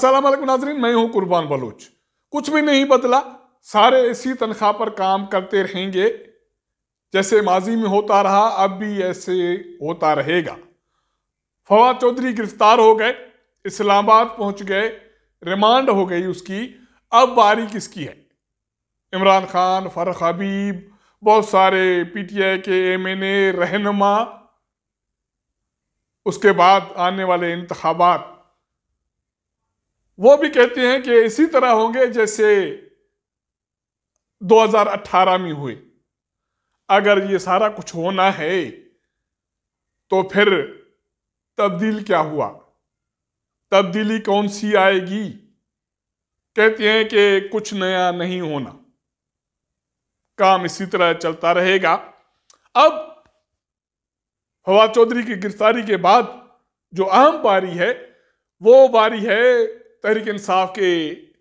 असलम नाजरीन मैं हूं कुर्बान बलोच कुछ भी नहीं बदला सारे इसी तनख्वाह पर काम करते रहेंगे जैसे माजी में होता रहा अब भी ऐसे होता रहेगा फवाद चौधरी गिरफ्तार हो गए इस्लामाबाद पहुंच गए रिमांड हो गई उसकी अब बारी किसकी है इमरान खान फरख हबीब बहुत सारे पीटीआई के एम एन ए रहनमा उसके बाद आने वाले इंतबात वो भी कहते हैं कि इसी तरह होंगे जैसे 2018 में हुए अगर ये सारा कुछ होना है तो फिर तब्दील क्या हुआ तब्दीली कौन सी आएगी कहते हैं कि कुछ नया नहीं होना काम इसी तरह चलता रहेगा अब हवा चौधरी की गिरफ्तारी के बाद जो अहम बारी है वो बारी है तहरीक इंसाफ के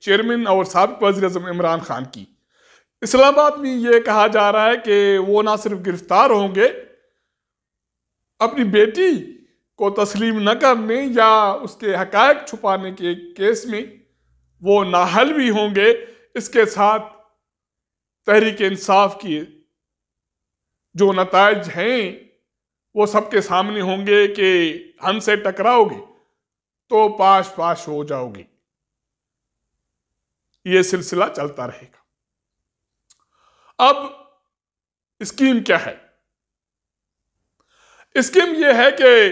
चेयरमैन और सबक वजी अजम इमरान खान की इस्लामाबाद में ये कहा जा रहा है कि वो ना सिर्फ गिरफ्तार होंगे अपनी बेटी को तस्लीम न करने या उसके हक छुपाने के केस में वो नाहल भी होंगे इसके साथ तहरीक इंसाफ की जो नतज हैं वो सबके सामने होंगे कि हमसे टकराओगे तो पाश पाश हो जाओगे यह सिलसिला चलता रहेगा अब स्कीम क्या है स्कीम यह है कि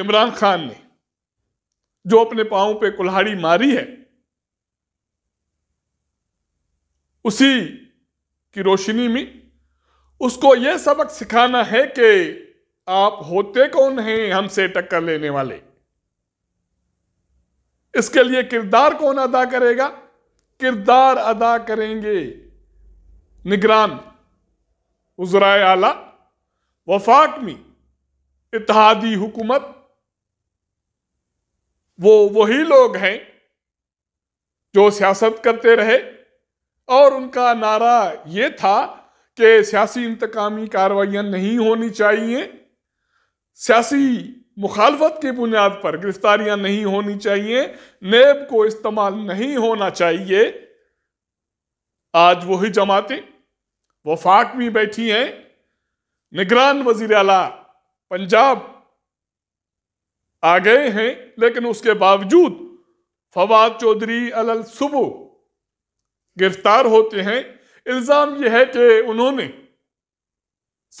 इमरान खान ने जो अपने पांव पे कुल्हाड़ी मारी है उसी की रोशनी में उसको यह सबक सिखाना है कि आप होते कौन हैं हमसे टक्कर लेने वाले इसके लिए किरदार कौन अदा करेगा किरदार अदा करेंगे निगरान उजराए आला वफाक में इतिहादी हुकूमत वो वही लोग हैं जो सियासत करते रहे और उनका नारा ये था कि सियासी इंतकामी कार्रवाइयां नहीं होनी चाहिए सियासी मुखालफत की बुनियाद पर गिरफ्तारियां नहीं होनी चाहिए नेब को इस्तेमाल नहीं होना चाहिए आज वही जमातें वफाक में बैठी हैं निगरान वजीर अला पंजाब आ गए हैं लेकिन उसके बावजूद फवाद चौधरी अल सुबु गिरफ्तार होते हैं इल्ज़ाम यह है कि उन्होंने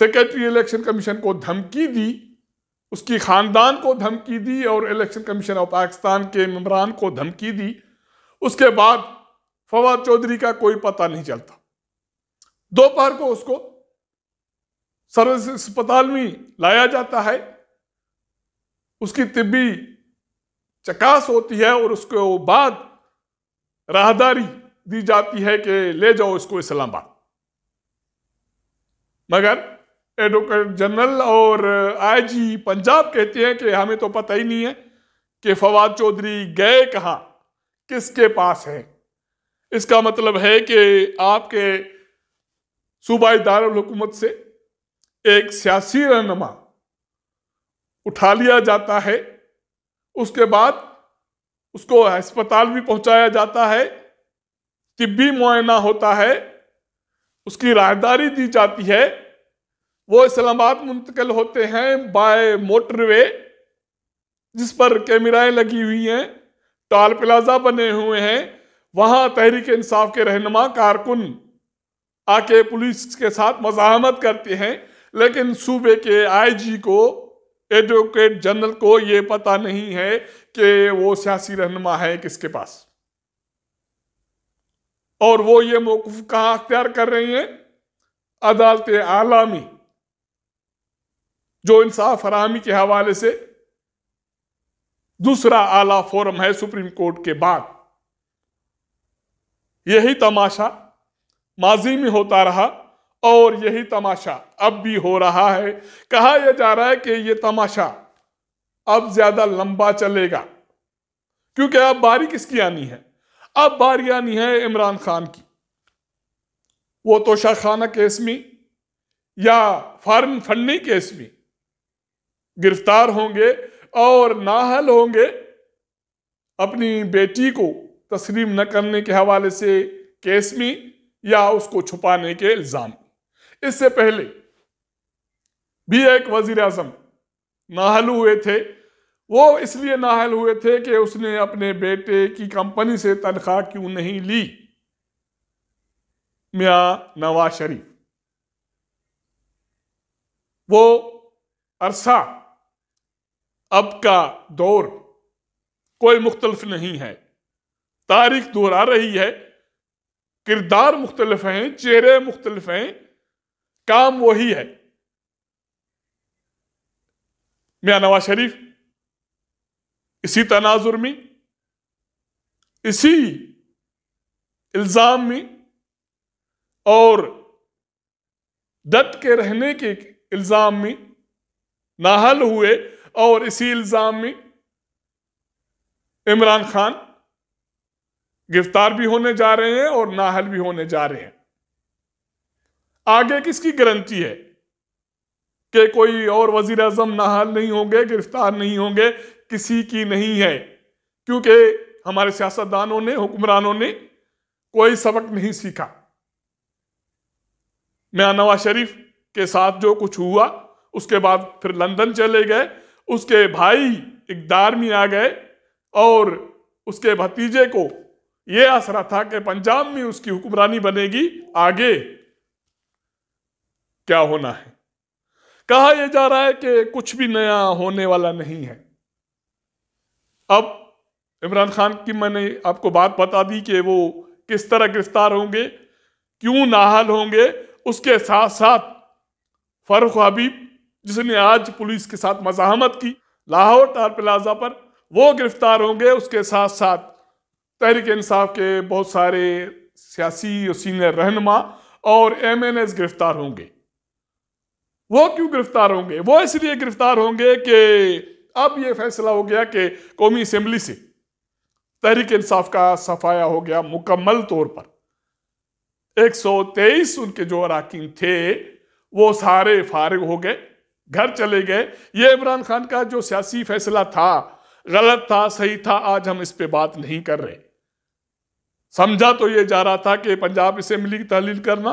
सेक्रेटरी इलेक्शन कमीशन को धमकी दी उसकी ख़ानदान को धमकी दी और इलेक्शन कमीशन ऑफ पाकिस्तान के मेम्बरान को धमकी दी उसके बाद फवाद चौधरी का कोई पता नहीं चलता दोपहर को उसको सर्विस अस्पताल में लाया जाता है उसकी तिब्बी चकास होती है और उसके बाद राहदारी दी जाती है कि ले जाओ इसको इस्लामाबाद मगर एडवोकेट जनरल और आईजी पंजाब कहते हैं कि हमें तो पता ही नहीं है कि फवाद चौधरी गए कहाँ किसके पास है इसका मतलब है कि आपके सूबाई दारकूमत से एक सियासी रहनमा उठा लिया जाता है उसके बाद उसको अस्पताल भी पहुंचाया जाता है तिब्बी मुआयना होता है उसकी राहदारी दी जाती है वो इस्लामाबाद मुंतकिल होते हैं बाय मोटरवे जिस पर कैमराएं लगी हुई हैं टॉल प्लाजा बने हुए हैं वहां तहरीक इंसाफ के रहनमा कारकुन आके पुलिस के साथ मजामत करते हैं लेकिन सूबे के आईजी को एडवोकेट जनरल को ये पता नहीं है कि वो सियासी रहनमा है किसके पास और वो ये मौकूफ कहाँ अख्तियार कर रही हैं अदालत आलामी जो इंसाफ फरहमी के हवाले से दूसरा आला फोरम है सुप्रीम कोर्ट के बाद यही तमाशा माजी में होता रहा और यही तमाशा अब भी हो रहा है कहा यह जा रहा है कि यह तमाशा अब ज्यादा लंबा चलेगा क्योंकि अब बारी किसकी आनी है अब बारी आनी है इमरान खान की वो तो शाह खाना केस में या फार्म फंडिंग केस में गिरफ्तार होंगे और नाहल होंगे अपनी बेटी को तस्लीम न करने के हवाले से केस में या उसको छुपाने के इल्ज़ाम इससे पहले भी एक वजीर अजम नाहल हुए थे वो इसलिए नाहल हुए थे कि उसने अपने बेटे की कंपनी से तनख्वाह क्यों नहीं ली मिया नवाज शरीफ वो अरसा अब का दौर कोई मुख्तलफ नहीं है तारीख दोहरा रही है किरदार मुख्तलफ हैं चेहरे मुख्तलफ हैं काम वही है मियाँ नवाज शरीफ इसी तनाजुर में इसी इल्ज़ाम में और दत्त के रहने के इल्ज़ाम में नाहल हुए और इसी इल्ज़ाम में इमरान खान गिरफ्तार भी होने जा रहे हैं और नाहल भी होने जा रहे हैं आगे किसकी गारंटी है कि कोई और वजीर अजम नाहल नहीं होंगे गिरफ्तार नहीं होंगे किसी की नहीं है क्योंकि हमारे सियासतदानों ने हुक्मरानों ने कोई सबक नहीं सीखा मैं नवाज शरीफ के साथ जो कुछ हुआ उसके बाद फिर लंदन चले गए उसके भाई इकदार में आ गए और उसके भतीजे को यह आसरा था कि पंजाब में उसकी हुक्मरानी बनेगी आगे क्या होना है कहा यह जा रहा है कि कुछ भी नया होने वाला नहीं है अब इमरान खान की मैंने आपको बात बता दी कि वो किस तरह गिरफ्तार होंगे क्यों नाहल होंगे उसके साथ साथ फरुख हबीब जिसने आज पुलिस के साथ मजामत की लाहौर टार प्लाजा पर वो गिरफ्तार होंगे उसके साथ साथ तहरीक इंसाफ के बहुत सारे सियासी और सीनियर रहनमा और एम एन एस गिरफ्तार होंगे वो क्यों गिरफ्तार होंगे वो इसलिए गिरफ्तार होंगे कि अब ये फैसला हो गया कि कौमी असम्बली से तहरीक इंसाफ का सफाया हो गया मुकम्मल तौर पर 123 उनके जो अरकान थे वो सारे फारिग हो गए घर चले गए ये इमरान खान का जो सियासी फैसला था गलत था सही था आज हम इस पर बात नहीं कर रहे समझा तो ये जा रहा था कि पंजाब असेंबली की तहलील करना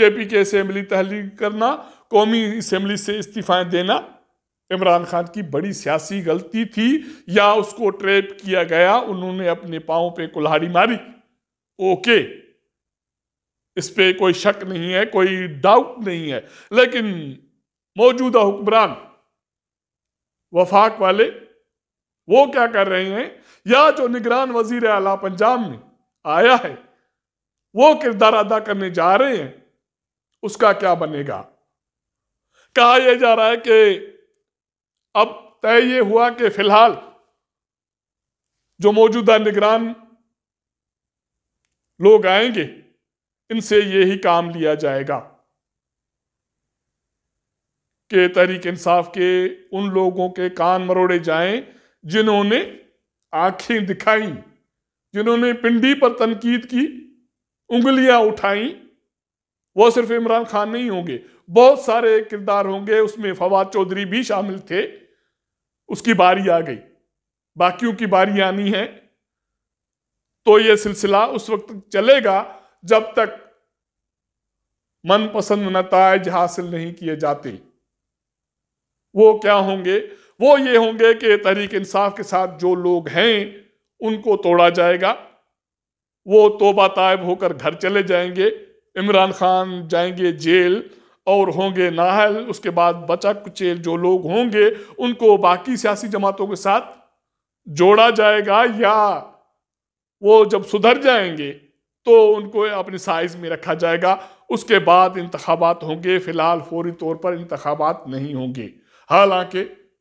के पी के असेंबली तहलील करना कौमी असेंबली से इस्तीफाएं देना इमरान खान की बड़ी सियासी गलती थी या उसको ट्रेप किया गया उन्होंने अपने पाओ पे कुल्हाड़ी मारी ओके इस पे कोई शक नहीं है कोई डाउट नहीं है लेकिन मौजूदा हुक्मरान वफाक वाले वो क्या कर रहे हैं या जो निगरान वजीर आला पंजाब में आया है वो किरदार अदा करने जा रहे हैं उसका क्या बनेगा कहा यह जा रहा है कि अब तय यह हुआ कि फिलहाल जो मौजूदा निगरान लोग आएंगे इनसे यही काम लिया जाएगा कि तहरीक इंसाफ के उन लोगों के कान मरोड़े जाएं जिन्होंने आंखें दिखाई जिन्होंने पिंडी पर तनकीद की उंगलियां उठाई वो सिर्फ इमरान खान नहीं होंगे बहुत सारे किरदार होंगे उसमें फवाद चौधरी भी शामिल थे उसकी बारी आ गई बाकियों की बारी आनी है तो ये सिलसिला उस वक्त चलेगा जब तक मनपसंद नतज हासिल नहीं किए जाते वो क्या होंगे वो ये होंगे कि तहरीक इंसाफ के साथ जो लोग हैं उनको तोड़ा जाएगा वो तोबा तायब होकर घर चले जाएंगे इमरान खान जाएंगे जेल और होंगे नाहल उसके बाद बचा कुचेल जो लोग होंगे उनको बाकी सियासी जमातों के साथ जोड़ा जाएगा या वो जब सुधर जाएंगे तो उनको अपने साइज में रखा जाएगा उसके बाद इंतबात होंगे फिलहाल फौरी तौर पर इंतबात नहीं होंगे हालांकि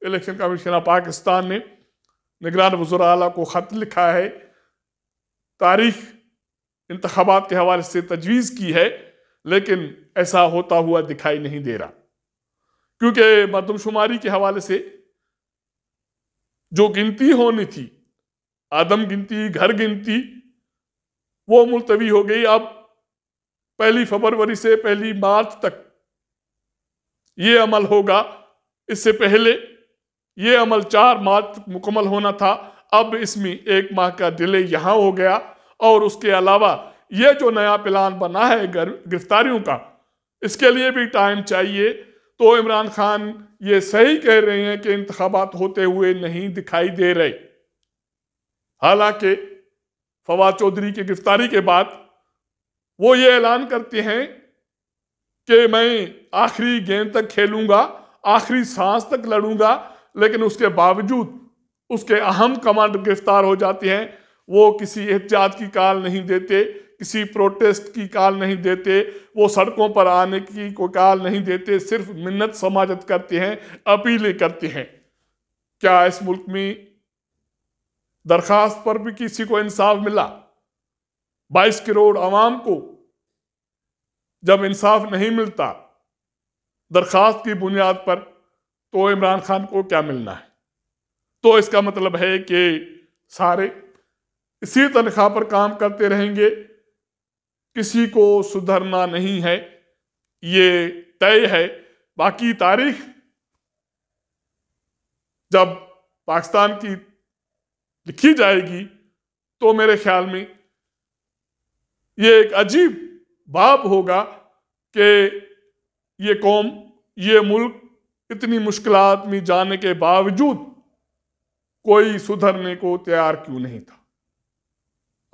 इलेक्शन कमीशन ऑफ पाकिस्तान ने निगरान वजूर अला को ख़त लिखा है तारीख इंतबात के हवाले से तजवीज़ की है लेकिन ऐसा होता हुआ दिखाई नहीं दे रहा क्योंकि मरदमशुमारी के हवाले से जो गिनती होनी थी आदम गिनती घर गिनती वो मुलतवी हो गई अब पहली फरवरी से पहली मार्च तक ये अमल होगा इससे पहले ये अमल चार मार्च तक मुकम्मल होना था अब इसमें एक माह का डिले यहाँ हो गया और उसके अलावा ये जो नया प्लान बना है गिरफ्तारियों का इसके लिए भी टाइम चाहिए तो इमरान खान ये सही कह रहे हैं कि इंतबात होते हुए नहीं दिखाई दे रहे हालांकि फवाद चौधरी की गिरफ्तारी के बाद वो ये ऐलान करते हैं कि मैं आखिरी गेंद तक खेलूंगा आखिरी सांस तक लड़ूंगा लेकिन उसके बावजूद उसके अहम कमांड गिरफ्तार हो जाते हैं वो किसी एहतियात की काल नहीं देते किसी प्रोटेस्ट की काल नहीं देते वो सड़कों पर आने की को काल नहीं देते सिर्फ मिन्नत समाजत करते हैं अपीलें करते हैं क्या इस मुल्क में दरखास्त पर भी किसी को इंसाफ मिला 22 करोड़ आवाम को जब इंसाफ नहीं मिलता दरखास्त की बुनियाद पर तो इमरान खान को क्या मिलना है तो इसका मतलब है कि सारे इसी तनख्वाह पर काम करते रहेंगे किसी को सुधरना नहीं है ये तय है बाकी तारीख जब पाकिस्तान की लिखी जाएगी तो मेरे ख्याल में ये एक अजीब बाब होगा कि ये कौम ये मुल्क इतनी मुश्किल में जाने के बावजूद कोई सुधरने को तैयार क्यों नहीं था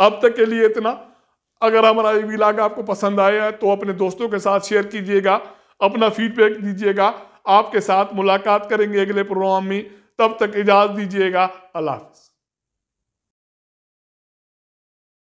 अब तक के लिए इतना अगर हमारा ये विलाग आपको पसंद आया है तो अपने दोस्तों के साथ शेयर कीजिएगा अपना फीडबैक दीजिएगा आपके साथ मुलाकात करेंगे अगले प्रोग्राम में तब तक इजाज़त दीजिएगा अल्लाह